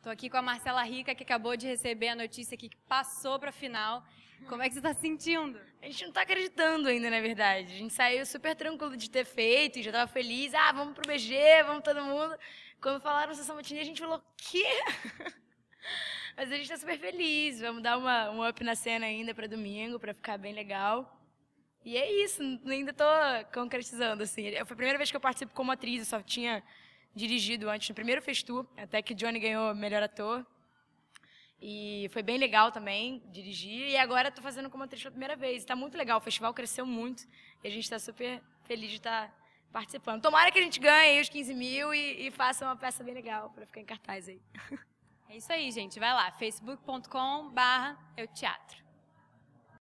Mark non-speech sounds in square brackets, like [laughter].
Estou aqui com a Marcela Rica, que acabou de receber a notícia que passou para a final. Como é que você está se sentindo? A gente não está acreditando ainda, na verdade. A gente saiu super tranquilo de ter feito, já estava feliz. Ah, vamos para o BG, vamos todo mundo. Quando falaram sessão matinê, a gente falou, quê? [laughs] Mas a gente está super feliz. Vamos dar uma, um up na cena ainda para domingo, para ficar bem legal. E é isso, ainda estou concretizando, assim. Foi a primeira vez que eu participo como atriz, eu só tinha dirigido antes no primeiro Festu, até que Johnny ganhou melhor ator. E foi bem legal também dirigir. E agora estou fazendo como atriz pela primeira vez. Está muito legal, o festival cresceu muito. E a gente está super feliz de estar tá participando. Tomara que a gente ganhe os 15 mil e, e faça uma peça bem legal para ficar em cartaz aí. [laughs] É isso aí, gente. Vai lá, facebook.com barra eu teatro.